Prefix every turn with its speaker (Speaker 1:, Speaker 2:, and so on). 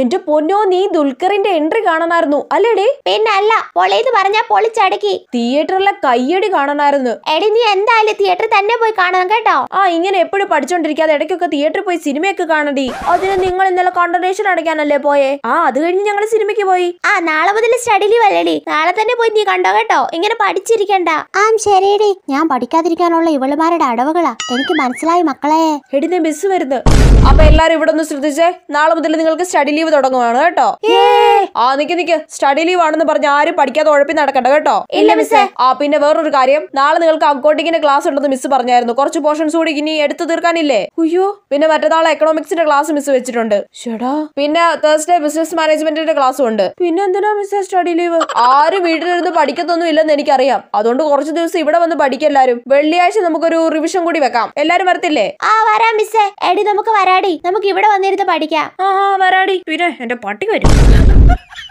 Speaker 1: എന്റെ പൊന്നോ നീ ദുൽഖറിന്റെ എൻട്രി കാണണമായിരുന്നു അല്ലേടി പിന്നെ അല്ല പൊളിയത് പറഞ്ഞാ പൊളിച്ചടക്കി തിയേറ്ററിലെ കയ്യടി കാണണമായിരുന്നു എടി നീ എന്തായാലും തിയേറ്ററിൽ തന്നെ പോയി കാണണം കേട്ടോ ആ ഇങ്ങനെ എപ്പോഴും പഠിച്ചോണ്ടിരിക്കാതെ ഇടയ്ക്കൊക്കെ തിയേറ്ററിൽ പോയി സിനിമയൊക്കെ കാണണ്ടി അതിന് നിങ്ങൾ ഇന്നലെ കോൺട്രേഷൻ അടയ്ക്കാനല്ലേ പോയേ ആ അത് കഴിഞ്ഞ് ഞങ്ങൾ സിനിമയ്ക്ക് പോയി ആ നാളെ മുതൽ സ്റ്റഡി വല്ലടി നാളെ തന്നെ പോയി നീ കണ്ടോ കേട്ടോ ഇങ്ങനെ പഠിച്ചിരിക്കണ്ട ആ ശരിയടി ഞാൻ പഠിക്കാതിരിക്കാനുള്ള ഇവളുമാരുടെ അടവുകളാ എനിക്ക് മനസ്സിലായി മക്കളെ എടി മിസ് വരുന്നു അപ്പൊ എല്ലാരും ഇവിടെ ഒന്ന് ശ്രദ്ധിച്ചേ നാളെ മുതൽ നിങ്ങൾക്ക് സ്റ്റഡി ലീവ് തുടങ്ങുവാണ് കേട്ടോ ആ നിക്ക് നിക്ക് സ്റ്റഡി ലീവ് ആണെന്ന് പറഞ്ഞ ആരും പഠിക്കാതെ ഉഴപ്പി നടക്കണ്ട കേട്ടോ ഇല്ല മിസ്സേ ആ പിന്നെ വേറൊരു കാര്യം നാളെ നിങ്ങൾക്ക് അക്കൗണ്ടിങ്ങിന്റെ ക്ലാസ് ഉണ്ടെന്ന് മിസ് പറഞ്ഞായിരുന്നു കുറച്ച് പോർഷൻസ് കൂടി ഇനി എടുത്തു തീർക്കാനില്ലേ അയ്യോ പിന്നെ മറ്റന്നാൾ എക്കണോമിക്സിന്റെ ക്ലാസ് മിസ് വെച്ചിട്ടുണ്ട് ഷെടാ പിന്നെ തേഴ്സ്ഡേ ബിസിനസ് മാനേജ്മെന്റിന്റെ ക്ലാസ്സും ഉണ്ട് പിന്നെ എന്തിനാ മിസ് സ്റ്റഡി ലീവ് ആരും വീട്ടിലിരുന്ന് പഠിക്കത്തൊന്നും ഇല്ലെന്ന് എനിക്കറിയാം അതുകൊണ്ട് കുറച്ച് ദിവസം ഇവിടെ വന്ന് എല്ലാരും വെള്ളിയാഴ്ച നമുക്കൊരു റിവിഷൻ കൂടി വെക്കാം എല്ലാരും വരത്തില്ലേ ആ വരാം മിസ്സേ എടി നമുക്ക് വരാം വാടി നമുക്ക് ഇവിടെ വന്നിരുന്ന് പഠിക്കാം പിന്നെ എന്റെ പട്ടി വരും